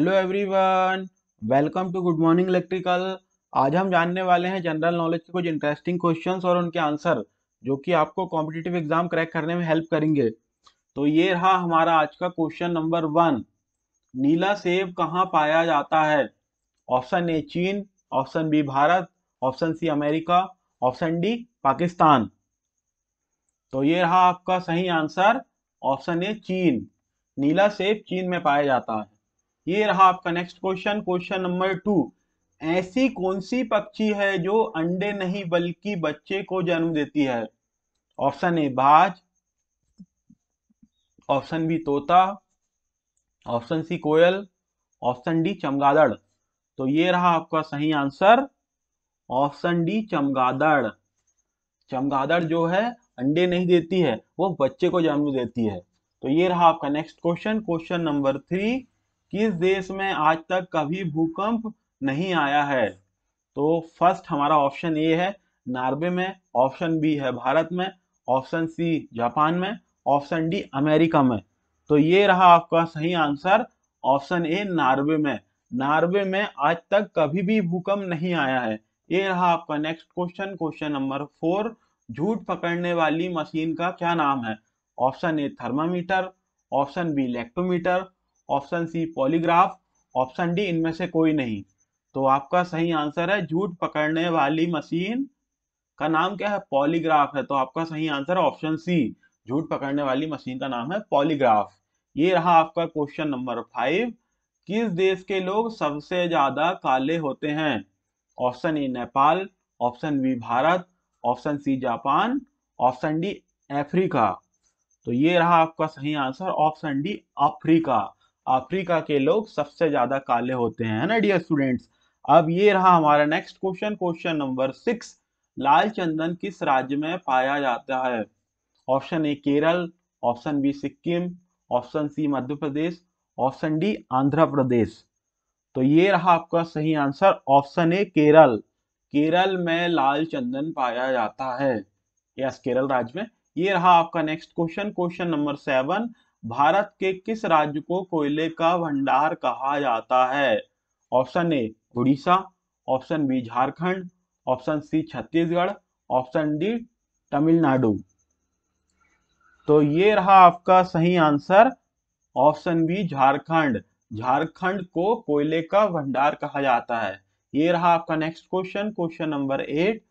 Hello everyone welcome to good morning electrical आज हम जानने वाले हैं जनरल नॉलेज के कुछ इंटरेस्टिंग क्वेश्चंस और उनके आंसर जो कि आपको कॉम्पिटिटिव एग्जाम क्रैक करने में हेल्प करेंगे तो ये रहा हमारा आज का क्वेश्चन नंबर वन नीला सेब कहाँ पाया जाता है ऑप्शन ए चीन option B Bharat option C America option D Pakistan तो ये रहा आपका सही आंसर ऑप्शन ए चीन नीला सेब चीन में पाया जाता है ये रहा आपका next question question number two ऐसी कौन सी पक्षी है जो अंडे नहीं बल्कि बच्चे को जन्म देती है ऑप्शन ए बाज ऑप्शन बी तोता ऑप्शन सी कोयल ऑप्शन डी चमगादड़ तो ये रहा आपका सही आंसर ऑप्शन डी चमगादड़ चमगादड़ जो है अंडे नहीं देती है वो बच्चे को जन्म देती है तो ये रहा आपका next question question number three किस देश में आज तक कभी भूकंप नहीं आया है तो फर्स्ट हमारा ऑप्शन ए है नार्वे में ऑप्शन बी है भारत में ऑप्शन सी जापान में ऑप्शन डी अमेरिका में तो ये रहा आपका सही आंसर ऑप्शन ए नार्वे में नार्वे में आज तक कभी भी भूकंप नहीं आया है ये रहा आपका next question question number four झूठ पकड़ने वाली मशीन का क्या नाम है option A thermometer option B electrometer option C polygraph option D इनमें से कोई नहीं तो आपका सही आंसर है झूठ पकड़ने वाली मशीन का नाम क्या है पॉलीग्राफ है तो आपका सही आंसर ऑप्शन सी झूठ पकड़ने वाली मशीन का नाम है पॉलीग्राफ ये रहा आपका क्वेश्चन नंबर फाइव किस देश के लोग सबसे ज्यादा काले होते हैं option A Nepal option B Bharat option C Japan option D Africa तो ये रहा आपका सही answer option D Africa Africa के लोग सबसे ज्यादा काले होते हैं है ना डियर स्टूडेंट्स अब ये रहा हमारा next question question number six लाल चंदन किस राज्य में पाया जाता है option A Kerala option B Sikkim option C Madhya Pradesh option D Andhra Pradesh तो ये रहा आपका सही answer option A Kerala Kerala में लाल चंदन पाया जाता है यस केरल राज्य में ये रहा आपका next question question number seven Bharat के किस राज्य को कोयले का भंडार कहा जाता है option A Orissa option B Jharkhand option C Chhattisgarh option D Tamil Nadu तो ये रहा आपका सही answer option B Jharkhand Jharkhand को कोयले का भंडार कहा जाता है ये रहा आपका next question question number eight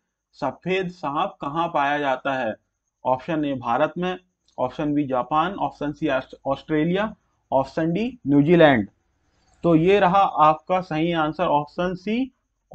सफेद सांप कहाँ पाया जाता है ऑप्शन ए भारत में option B Japan option C Australia option D New Zealand तो ये रहा आपका सही answer option C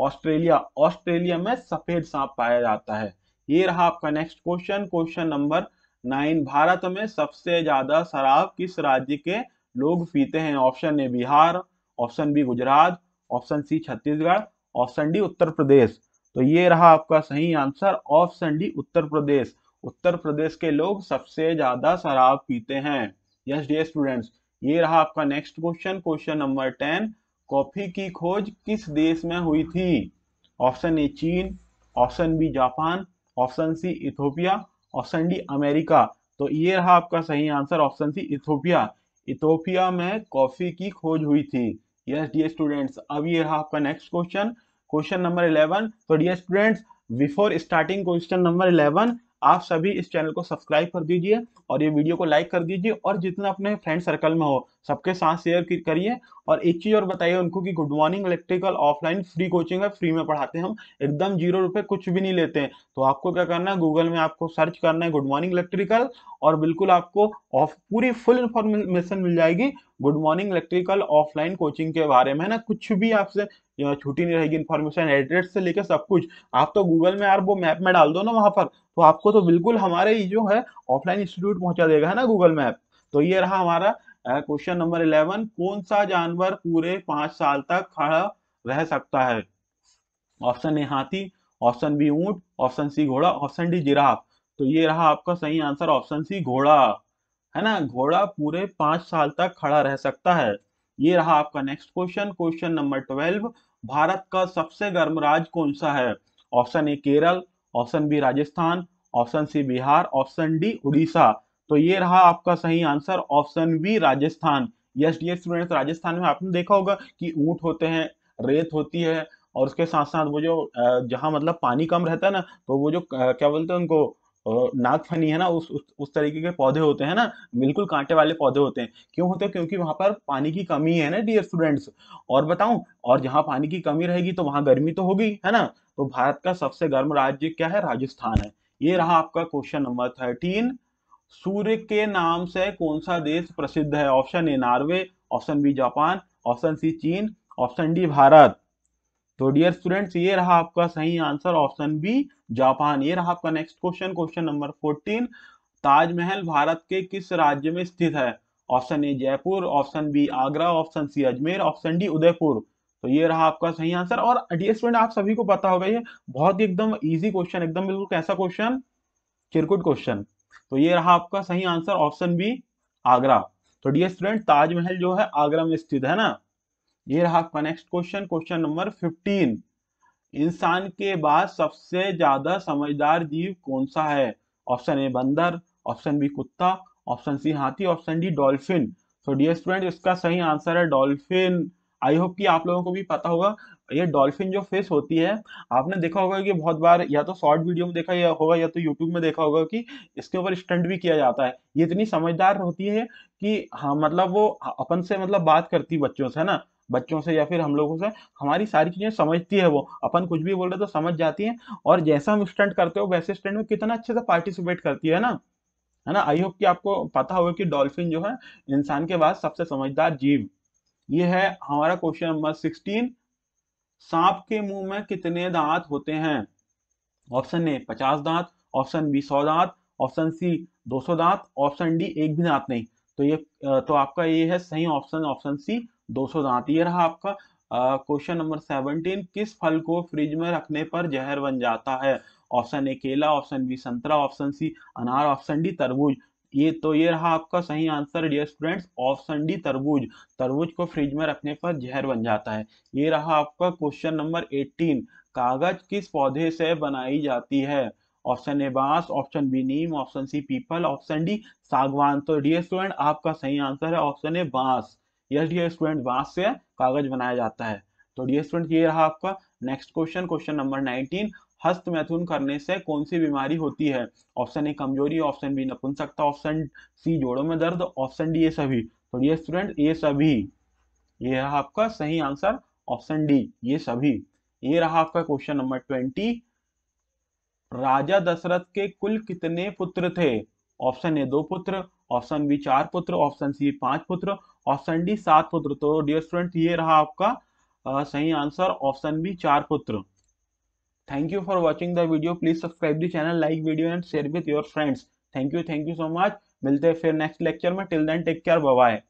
Australia Australia में सफेद सांप पाया जाता है ये रहा आपका next question question number nine Bharat में सबसे ज्यादा शराब किस राज्य के लोग पीते हैं option A Bihar option B Gujarat option C Chhattisgarh option D Uttar Pradesh तो ये रहा आपका सही answer option D Uttar Pradesh Uttar Pradesh के लोग सबसे ज्यादा शराब पीते हैं यस डे स्टूडेंट्स ये रहा आपका next question question number ten coffee की खोज किस देश में हुई थी ऑप्शन ए चीन option B Japan option C Ethiopia option D America तो ये रहा आपका सही answer option C Ethiopia Ethiopia में कॉफी की खोज हुई थी यस डी स्टूडेंट्स अब ये रहा आपका next question question number eleven तो dear students before starting question number eleven आप सभी इस चैनल को सब्सक्राइब कर दीजिए और ये वीडियो को लाइक कर दीजिए और जितना अपने फ्रेंड सर्कल में हो सबके साथ शेयर करिए और एक चीज़ और बताइए उनको कि good morning electrical offline free coaching है फ्री में पढ़ाते हैं हम एकदम जीरो रुपए कुछ भी नहीं लेते हैं तो आपको क्या करना है गूगल में आपको सर्च करना है गुड मॉर्निंग इलेक्ट्रिकल और बिल्कुल आपको ऑफ पूरी फुल इंफॉर्मेशन मिल जाएगी good morning electrical offline coaching के बारे में है ना कुछ भी आपसे छुट्टी नहीं रहेगी इन्फॉर्मेशन एड्रेस से लेकर सब कुछ आप तो गूगल में यार वो मैप में डाल दो ना वहाँ पर तो आपको तो बिल्कुल हमारे ही जो है ऑफलाइन इंस्टीट्यूट पहुंचा देगा है ना गूगल मैप तो ये रहा हमारा क्वेश्चन नंबर इलेवन कौन सा जानवर पूरे पांच साल तक खड़ा रह सकता है ऑप्शन ए हाथी ऑप्शन बी ऊंट ऑप्शन सी घोड़ा ऑप्शन डी जिराफ तो ये रहा आपका सही आंसर ऑप्शन सी घोड़ा है ना घोड़ा पूरे पांच साल तक खड़ा रह सकता है ये रहा आपका next question question number twelve Bharat का सबसे गर्म राज्य कौन सा है option A Kerala option B Rajasthan option C Bihar option D Orissa तो ये रहा आपका सही answer option B Rajasthan yes dear students Rajasthan में आपने देखा होगा कि ऊँट होते हैं रेत होती है और उसके साथ साथ वो जो जहां मतलब पानी कम रहता है ना तो वो जो क्या बोलते हैं उनको नागफनी है ना उस उस, तरीके के पौधे होते हैं ना बिल्कुल कांटे वाले पौधे होते हैं क्यों होते हैं क्योंकि वहां पर पानी की कमी है ना डियर स्टूडेंट्स और बताऊं और जहाँ पानी की कमी रहेगी तो वहां गर्मी तो होगी है ना तो भारत का सबसे गर्म राज्य क्या है राजस्थान है ये रहा आपका क्वेश्चन नंबर थर्टीन सूर्य के नाम से कौन सा देश प्रसिद्ध है option A Norway option B Japan option C चीन ऑप्शन डी भारत तो डियर स्टूडेंट्स ये रहा आपका सही आंसर ऑप्शन बी जापान ये रहा आपका next question question number fourteen Taj Mahal Bharat के किस राज्य में स्थित है option A Jaipur option B Agra option C Ajmer option D Udaipur तो ये रहा आपका सही आंसर और डियर स्टूडेंट आप सभी को पता होगा ये बहुत ही एकदम इजी क्वेश्चन एकदम बिल्कुल कैसा क्वेश्चन चिरकुट क्वेश्चन तो ये रहा आपका सही आंसर ऑप्शन बी आगरा तो डियर स्टूडेंट ताजमहल जो है आगरा में स्थित है ना ये रहा आपका next question question number fifteen इंसान के बाद सबसे ज्यादा समझदार जीव कौन सा है ऑप्शन ए बंदर ऑप्शन बी कुत्ता ऑप्शन सी हाथी ऑप्शन डी डॉल्फिन तो डियर स्टूडेंट इसका सही आंसर है डॉल्फिन आई होप कि आप लोगों को भी पता होगा ये डॉल्फिन जो फिश होती है आपने देखा होगा कि बहुत बार या तो शॉर्ट वीडियो में देखा होगा या तो यूट्यूब में देखा होगा कि इसके ऊपर स्टंट भी किया जाता है ये इतनी समझदार होती है कि हाँ मतलब वो अपन से मतलब बात करती बच्चों से है ना बच्चों से या फिर हम लोगों से हमारी सारी चीज़ें समझती है वो अपन कुछ भी बोल रहे तो समझ जाती है और जैसा हम स्टंट करते हो वैसे स्टंट में कितना अच्छे से पार्टिसिपेट करती है ना है ना आई होप कि आपको पता होगा कि डॉल्फिन जो है इंसान के बाद सबसे समझदार जीव ये है हमारा क्वेश्चन नंबर सिक्सटीन सांप के मुंह में कितने दांत होते हैं ऑप्शन ए पचास दांत ऑप्शन बी सौ दांत ऑप्शन सी दो सौ दांत ऑप्शन डी एक भी दांत नहीं तो ये तो आपका ये है सही ऑप्शन ऑप्शन सी दो सौ दांत ये रहा आपका क्वेश्चन नंबर सेवनटीन किस फल को फ्रिज में रखने पर जहर बन जाता है ऑप्शन ए केला ऑप्शन बी संतरा ऑप्शन सी अनार ऑप्शन डी तरबूज ये तो ये रहा आपका सही answer dear students option D तरबूज तरबूज को फ्रिज में रखने पर जहर बन जाता है ये रहा आपका क्वेश्चन नंबर एटीन कागज किस पौधे से बनाई जाती है ऑप्शन ए बांस ऑप्शन बी नीम ऑप्शन सी पीपल ऑप्शन डी सागवान तो डियर स्टूडेंट आपका सही आंसर है ऑप्शन ए बांस यस डियर स्टूडेंट बांस से कागज बनाया जाता है तो डियर स्टूडेंट ये रहा आपका next question question number nineteen हस्त मैथुन करने से कौन सी बीमारी होती है ऑप्शन ए कमजोरी ऑप्शन बी नपुंसकता ऑप्शन सी जोड़ों में दर्द ऑप्शन डी ये सभी तो ये स्टूडेंट ये सभी ये रहा आपका सही आंसर ऑप्शन डी ये सभी ये रहा आपका क्वेश्चन नंबर ट्वेंटी राजा दशरथ के कुल कितने पुत्र थे ऑप्शन ए दो पुत्र ऑप्शन बी चार पुत्र ऑप्शन सी पांच पुत्र ऑप्शन डी सात पुत्र तो डियर स्टूडेंट ये रहा आपका आ, सही आंसर ऑप्शन बी चार पुत्र thank you for watching the video please subscribe the channel like video and share with your friends thank you thank you so much मिलते हैं फिर next lecture Till then, take care, bye bye.